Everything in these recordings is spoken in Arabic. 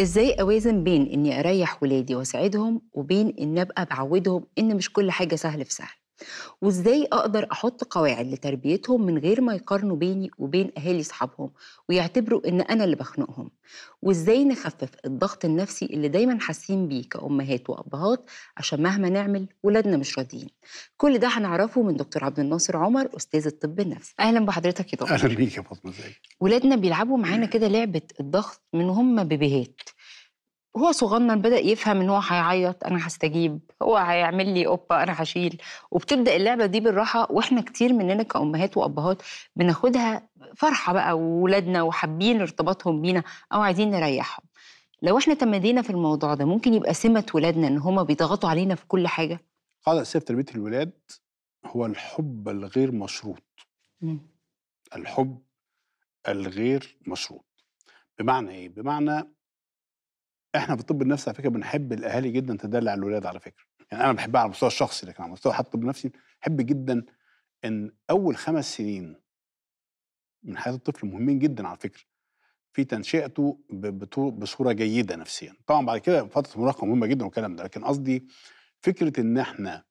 ازاي اوازن بين اني اريح ولادي واسعدهم وبين ان ابقى بعودهم ان مش كل حاجه سهل في سهل وازاي اقدر احط قواعد لتربيتهم من غير ما يقارنوا بيني وبين اهالي اصحابهم ويعتبروا ان انا اللي بخنقهم وازاي نخفف الضغط النفسي اللي دايما حاسين بيه كامهات وابهات عشان مهما نعمل ولادنا مش راضيين كل ده هنعرفه من دكتور عبد الناصر عمر استاذ الطب النفسي اهلا بحضرتك يا دكتور اهلا بيك يا فاطمه ازيك ولادنا بيلعبوا معانا كده لعبه الضغط من هم بيبيهات هو صغنن بدأ يفهم إن هو هيعيط أنا هستجيب هو هيعمل لي أوبا أنا هشيل وبتبدأ اللعبة دي بالراحة وإحنا كتير مننا كأمهات وأبهات بناخدها فرحة بقى وولادنا وحابين ارتباطهم بينا أو عايزين نريحهم لو إحنا تمدينا في الموضوع ده ممكن يبقى سمة ولادنا إن هما بيضغطوا علينا في كل حاجة قاعدة أساسية في تربية الولاد هو الحب الغير مشروط م. الحب الغير مشروط بمعنى إيه؟ بمعنى احنا في الطب النفسي على فكره بنحب الاهالي جدا تدلع الولاد على فكره يعني انا بحبها على المستوى الشخصي لكن على مستوى حتى الطب النفسي بحب جدا ان اول خمس سنين من حياه الطفل مهمين جدا على فكره في تنشئته بصوره جيده نفسيا طبعا بعد كده فتره المراهقه مهمه جدا والكلام ده لكن قصدي فكره ان احنا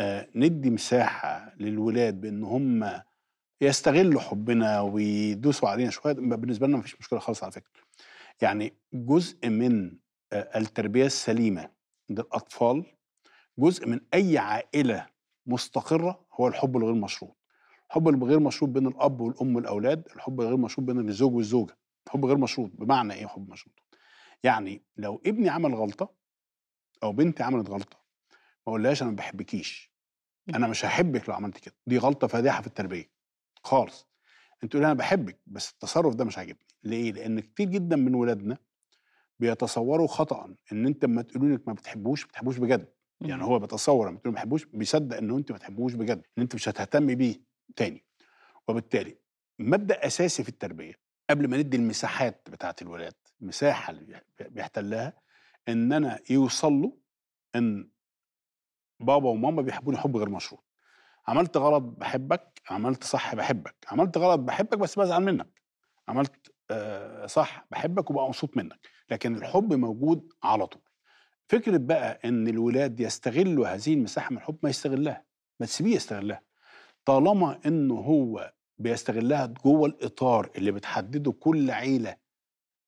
آه ندي مساحه للولاد بان هم يستغلوا حبنا ويدوسوا علينا شويه بالنسبه لنا مفيش مشكله خالص على فكره يعني جزء من التربيه السليمه للاطفال جزء من اي عائله مستقره هو الحب الغير مشروط الحب الغير مشروط بين الاب والام والاولاد الحب الغير مشروط بين الزوج والزوجه حب غير مشروط بمعنى ايه حب مشروط يعني لو ابني عمل غلطه او بنتي عملت غلطه ما اقولهاش انا ما بحبكيش انا مش هحبك لو عملت كده دي غلطه فادحه في التربيه خالص انت تقول انا بحبك بس التصرف ده مش عاجبني ليه لان كتير جدا من ولادنا بيتصوروا خطا ان انت لما تقولوا انك ما بتحبوش ما بتحبوش بجد يعني هو بيتصور لما تقول ما بتحبوش بيصدق ان انت ما بتحبوش بجد ان انت مش هتهتم بيه تاني وبالتالي مبدا اساسي في التربيه قبل ما ندي المساحات بتاعه الولاد المساحه اللي بيحتلها ان انا يوصل له ان بابا وماما بيحبوني حب غير مشروط عملت غلط بحبك عملت صح بحبك عملت غلط بحبك بس بزعل منك عملت آه، صح بحبك وبقى مبسوط منك لكن الحب موجود على طول فكره بقى ان الولاد يستغلوا هذه المساحه من الحب ما يستغلها ما تسيبيه يستغلها طالما انه هو بيستغلها جوه الاطار اللي بتحدده كل عيله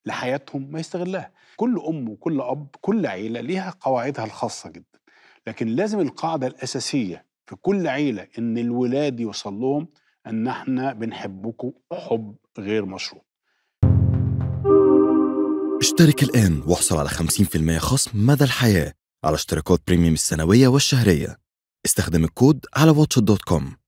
لحياتهم ما يستغلها كل ام وكل اب كل عيله ليها قواعدها الخاصه جدا لكن لازم القاعده الاساسيه في كل عيله ان الولاد يوصل لهم ان احنا بنحبكم حب غير مشروط اشترك الآن واحصل على 50% خصم مدى الحياة على اشتراكات بريميوم السنوية والشهرية استخدم الكود على واتش دوت كوم